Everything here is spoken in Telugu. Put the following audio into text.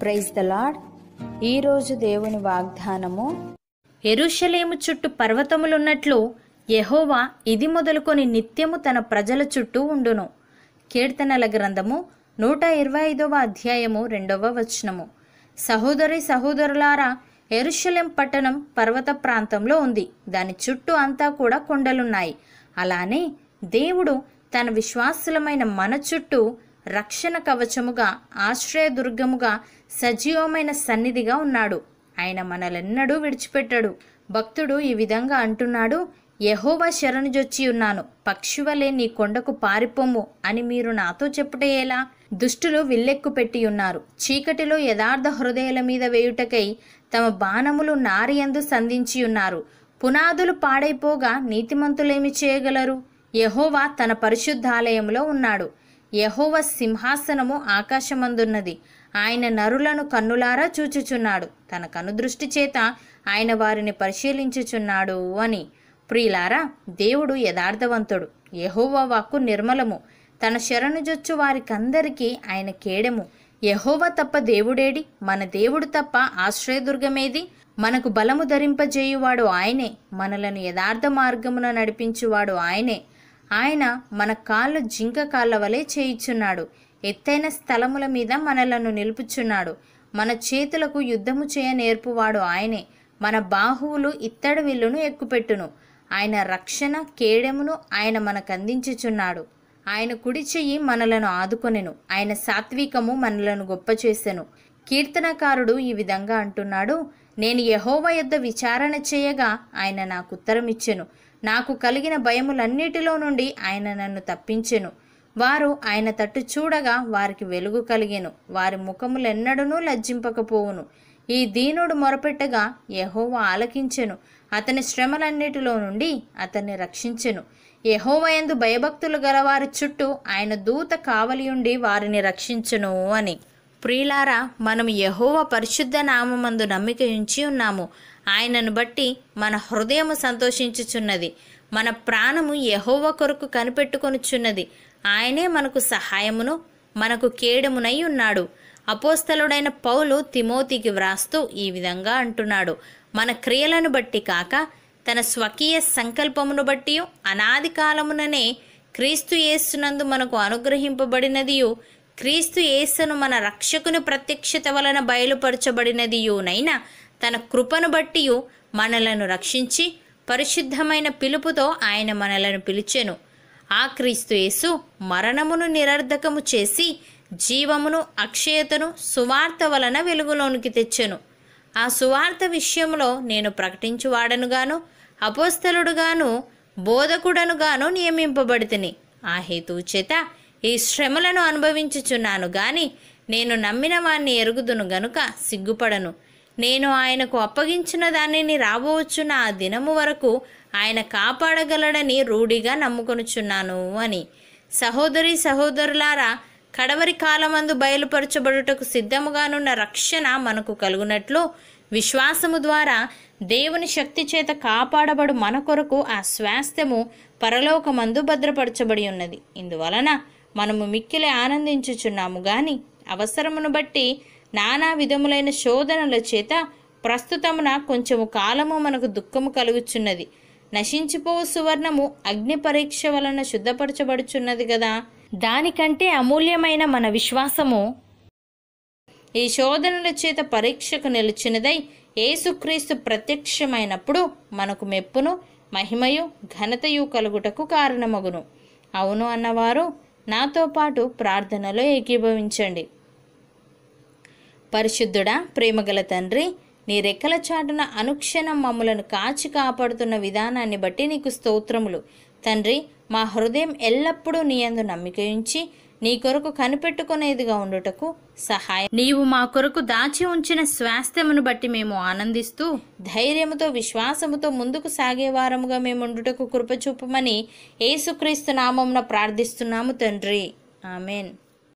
ప్రైజ్ ద లాడ్ ఈరోజు దేవుని వాగ్దానము ఎరుషలేము చుట్టూ పర్వతములున్నట్లు యహోవా ఇది మొదలుకొని నిత్యము తన ప్రజల చుట్టూ ఉండును కీర్తనల గ్రంథము నూట ఇరవై ఐదవ అధ్యాయము రెండవ వచనము సహోదరి సహోదరులారా ఎరుషలేం పట్టణం పర్వత ప్రాంతంలో ఉంది దాని చుట్టూ అంతా కూడా కొండలున్నాయి అలానే దేవుడు తన విశ్వాసులమైన మన చుట్టూ రక్షణ కవచముగా ఆశ్రయదుర్గముగా సజీవమైన సన్నిధిగా ఉన్నాడు ఆయన మనలెన్నడూ విడిచిపెట్టాడు భక్తుడు ఈ విధంగా అంటున్నాడు యహోవా శరణుజొచ్చి ఉన్నాను పక్షివలే నీ కొండకు పారిపోము అని మీరు నాతో చెప్పుటేలా దుష్టులు విల్లెక్కు పెట్టి ఉన్నారు చీకటిలో యథార్థ హృదయాల మీద వేయుటకై తమ బాణములు నారియందు సంధించి ఉన్నారు పునాదులు పాడైపోగా నీతిమంతులేమి చేయగలరు యహోవా తన పరిశుద్ధాలయంలో ఉన్నాడు యహోవ సింహాసనము ఆకాశమందున్నది ఆయన నరులను కన్నులారా చూచుచున్నాడు తన కనుదృష్టి చేత ఆయన వారిని పరిశీలించుచున్నాడు అని ప్రియులారా దేవుడు యథార్థవంతుడు యహోవ వాక్కు నిర్మలము తన శరణుజొచ్చు వారికందరికీ ఆయన కేడము యహోవ తప్ప దేవుడేడి మన దేవుడు తప్ప ఆశ్రయదుర్గమేది మనకు బలము ధరింపజేయువాడు ఆయనే మనలను యథార్థ మార్గమున నడిపించువాడు ఆయనే ఆయన మన కాళ్ళు జింక కాళ్ళ వలె చేయిచున్నాడు ఎత్తైన స్థలముల మీద మనలను నిలుపుచున్నాడు మన చేతులకు యుద్ధము చేయ నేర్పువాడు ఆయనే మన బాహువులు ఇత్తడి విల్లును ఎక్కుపెట్టును ఆయన రక్షణ కేడెమును ఆయన మనకందించుచున్నాడు ఆయన కుడి చెయ్యి మనలను ఆదుకొనెను ఆయన సాత్వికము మనలను గొప్ప చేసెను కీర్తనకారుడు ఈ విధంగా అంటున్నాడు నేను యహోవ యొద్ద విచారణ చేయగా ఆయన నాకు ఉత్తరం ఇచ్చెను నాకు కలిగిన భయములన్నిటిలో నుండి ఆయన నన్ను తప్పించెను వారు ఆయన తట్టు చూడగా వారికి వెలుగు కలిగెను వారి ముఖములెన్నడనూ లజ్జింపకపోవును ఈ దీనుడు మొరపెట్టగా యహోవా ఆలకించెను అతని శ్రమలన్నిటిలో నుండి అతన్ని రక్షించెను యహోవయందు భయభక్తులు గలవారి చుట్టూ ఆయన దూత కావలియుండి వారిని రక్షించెను అని ప్రియులారా మనం యహోవ పరిశుద్ధ నామందు నమ్మిక ఉంచి ఉన్నాము ఆయనను బట్టి మన హృదయము సంతోషించుచున్నది మన ప్రాణము యహోవ కొరకు కనిపెట్టుకొనుచున్నది ఆయనే మనకు సహాయమును మనకు కేడమునై ఉన్నాడు అపోస్తలుడైన పౌలు తిమోతికి వ్రాస్తూ ఈ విధంగా అంటున్నాడు మన క్రియలను బట్టి కాక తన స్వకీయ సంకల్పమును బట్టి అనాది కాలముననే క్రీస్తు యేస్సునందు మనకు అనుగ్రహింపబడినదియు క్రీస్తు యేస్సును మన రక్షకుని ప్రత్యక్షత వలన బయలుపరచబడినదియునైనా తన కృపను బట్టి మనలను రక్షించి పరిశుద్ధమైన పిలుపుతో ఆయన మనలను పిలిచెను ఆ క్రీస్తు యేసు మరణమును నిరర్ధకము చేసి జీవమును అక్షయతను సువార్త వలన వెలుగులోనికి తెచ్చెను ఆ సువార్త విషయంలో నేను ప్రకటించువాడనుగాను అపోస్తలుడుగాను బోధకుడనుగాను నియమింపబడితిని ఆ హేతువు చేత ఈ శ్రమలను అనుభవించుచున్నాను గాని నేను నమ్మిన వాణ్ణి ఎరుగుదును గనుక సిగ్గుపడను నేను ఆయనకు అప్పగించిన దానిని రాబోవచ్చున ఆ దినము వరకు ఆయన కాపాడగలడని రూఢిగా నమ్ముకొనుచున్నాను అని సహోదరి సహోదరులారా కడవరి కాలమందు బయలుపరచబడుటకు సిద్ధముగానున్న రక్షణ మనకు కలుగునట్లు విశ్వాసము ద్వారా దేవుని శక్తి చేత కాపాడబడు మన కొరకు ఆ స్వాస్థ్యము పరలోకమందు భద్రపరచబడి ఉన్నది ఇందువలన మనము మిక్కిలే ఆనందించుచున్నాము గాని అవసరమును బట్టి నానా విధములైన శోధనల చేత ప్రస్తుతమున కొంచెము కాలము మనకు దుఃఖము కలుగుచున్నది నశించిపోవు సువర్ణము అగ్ని పరీక్ష వలన శుద్ధపరచబడుచున్నది కదా దానికంటే అమూల్యమైన మన విశ్వాసము ఈ శోధనల చేత పరీక్షకు నిలిచినదై ఏసుక్రీస్తు ప్రత్యక్షమైనప్పుడు మనకు మెప్పును మహిమయు ఘనతయు కలుగుటకు కారణమగును అవును అన్నవారు నాతో పాటు ప్రార్థనలో ఏకీభవించండి పరిశుద్ధుడా ప్రేమగల తండ్రి నీ రెక్కల చాటున అనుక్షణం మమ్మలను కాచి కాపాడుతున్న విధానాన్ని బట్టి నీకు స్తోత్రములు తండ్రి మా హృదయం ఎల్లప్పుడూ నీ అందు నమ్మిక ఉంచి నీ కొరకు కనిపెట్టుకునేదిగా ఉండుటకు సహాయం నీవు మా కొరకు దాచి ఉంచిన స్వాస్థ్యమును బట్టి మేము ఆనందిస్తూ ధైర్యముతో విశ్వాసముతో ముందుకు సాగేవారముగా మేము ఉండుటకు కృపచూపమని ఏసుక్రీస్తు నామమున ప్రార్థిస్తున్నాము తండ్రి ఆమెన్